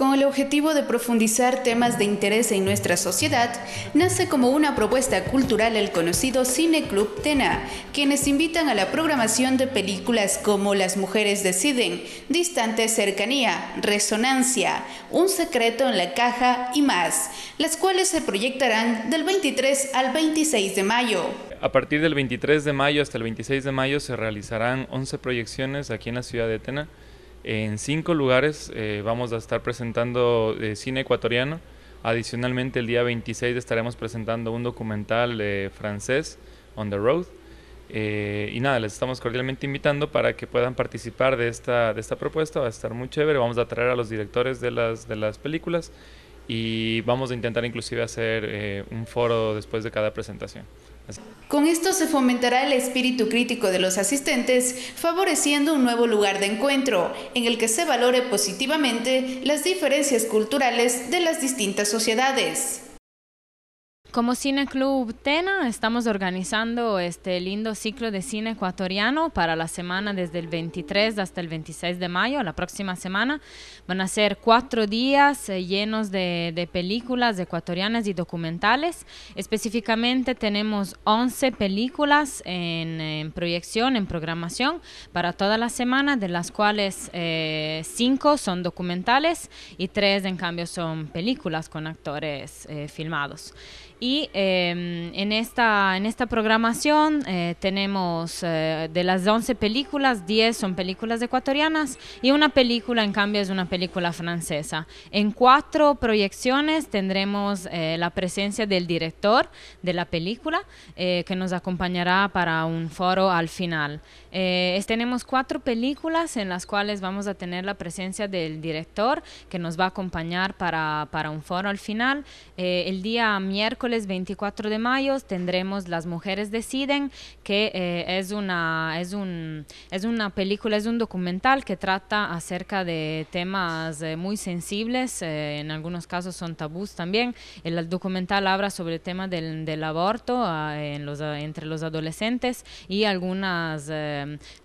Con el objetivo de profundizar temas de interés en nuestra sociedad, nace como una propuesta cultural el conocido Cine Club Tena, quienes invitan a la programación de películas como Las mujeres deciden, Distante cercanía, Resonancia, Un secreto en la caja y más, las cuales se proyectarán del 23 al 26 de mayo. A partir del 23 de mayo hasta el 26 de mayo se realizarán 11 proyecciones aquí en la ciudad de Tena. En cinco lugares eh, vamos a estar presentando eh, cine ecuatoriano. Adicionalmente, el día 26 estaremos presentando un documental eh, francés, On the Road. y nada, les estamos cordialmente invitando para que puedan participar de esta, de esta propuesta. Va a estar muy chévere. Vamos a traer a los directores de las, de las películas y vamos a intentar inclusive hacer eh, un foro después de cada presentación. Con esto se fomentará el espíritu crítico de los asistentes, favoreciendo un nuevo lugar de encuentro, en el que se valore positivamente las diferencias culturales de las distintas sociedades. Como Cine Club Tena estamos organizando este lindo ciclo de cine ecuatoriano para la semana desde el 23 hasta el 26 de mayo, la próxima semana. Van a ser cuatro días eh, llenos de, películas ecuatorianas y documentales. Específicamente tenemos 11 películas en, proyección, en programación para toda la semana, de las cuales eh, cinco son documentales y tres, en cambio son películas con actores eh, filmados. Y em, en, esta, en esta programación eh, tenemos eh, de las 11 películas, 10 son películas ecuatorianas y una película en cambio es una película francesa. En cuatro proyecciones tendremos eh, la presencia del director de la película que nos acompañará para un foro al final. tenemos cuatro películas en las cuales vamos a tener la presencia del director que nos va a acompañar para, para un foro al final. el día miércoles 24 de mayo tendremos Las Mujeres Deciden, que eh, es, una, es, un, es una película, es un documental que trata acerca de temas eh, muy sensibles, eh, en algunos casos son tabús también. El documental habla sobre el tema del, del aborto ah, en los, entre los adolescentes y algunos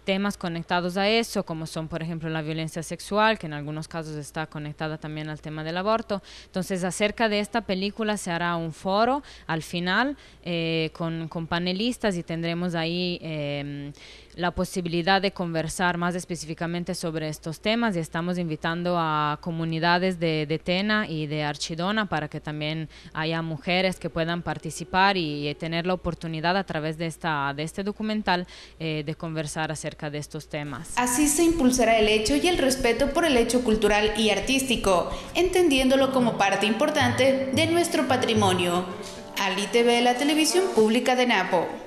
temas conectados a eso, como son por ejemplo la violencia sexual, que en algunos casos está conectada también al tema del aborto. Entonces acerca de esta película se hará un foro al final eh, con, con, panelistas y tendremos ahí em, la posibilidad de conversar más específicamente sobre estos temas y estamos invitando a comunidades de, Tena y de Archidona para que también haya mujeres que puedan participar y, eh, tener la oportunidad a través de, esta, de este documental eh, de conversar acerca de estos temas. Así se impulsará el hecho y el respeto por el hecho cultural y artístico, entendiéndolo como parte importante de nuestro patrimonio. Ali TV, la televisión pública de Napo.